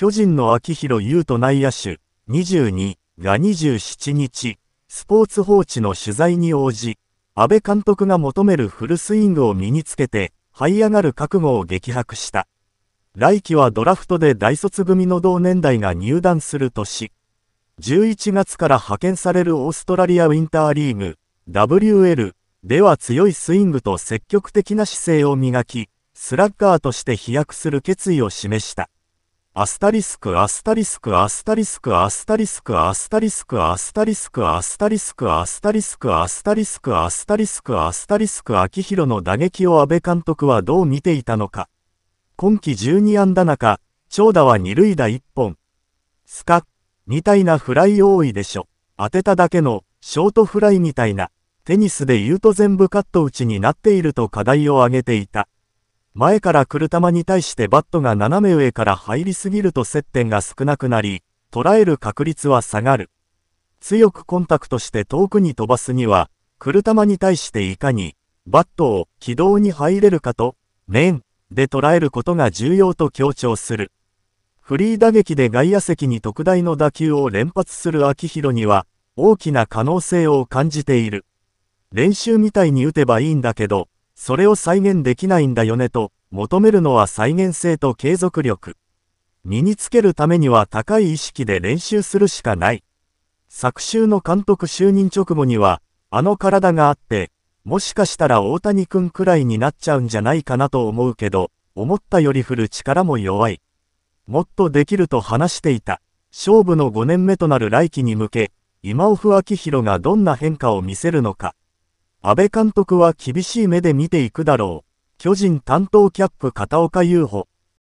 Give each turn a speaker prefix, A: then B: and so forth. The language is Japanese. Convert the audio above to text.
A: 巨人の秋広優斗内野手22が27日、スポーツ報知の取材に応じ、安倍監督が求めるフルスイングを身につけて、這い上がる覚悟を激白した。来季はドラフトで大卒組の同年代が入団する年。11月から派遣されるオーストラリアウィンターリーグ WL では強いスイングと積極的な姿勢を磨き、スラッガーとして飛躍する決意を示した。アスタリスクアスタリスクアスタリスクアスタリスクアスタリスクアスタリスクアスタリスクアスタリスクアスタリスクアスタリスクアスタリスク秋広の打撃を安倍監督はどう見ていたのか。今季12安打中、長打は二塁打1本。スカッ、みたいなフライ多いでしょ。当てただけの、ショートフライみたいな、テニスで言うと全部カット打ちになっていると課題を挙げていた。前から来る球に対してバットが斜め上から入りすぎると接点が少なくなり、捉える確率は下がる。強くコンタクトして遠くに飛ばすには、来る球に対していかに、バットを軌道に入れるかと、面で捉えることが重要と強調する。フリー打撃で外野席に特大の打球を連発する秋広には、大きな可能性を感じている。練習みたいに打てばいいんだけど、それを再現できないんだよねと、求めるのは再現性と継続力。身につけるためには高い意識で練習するしかない。昨週の監督就任直後には、あの体があって、もしかしたら大谷くんくらいになっちゃうんじゃないかなと思うけど、思ったより振る力も弱い。もっとできると話していた。勝負の5年目となる来季に向け、今オフ秋広がどんな変化を見せるのか。安倍監督は厳しい目で見ていくだろう。巨人担当キャップ片岡優穂。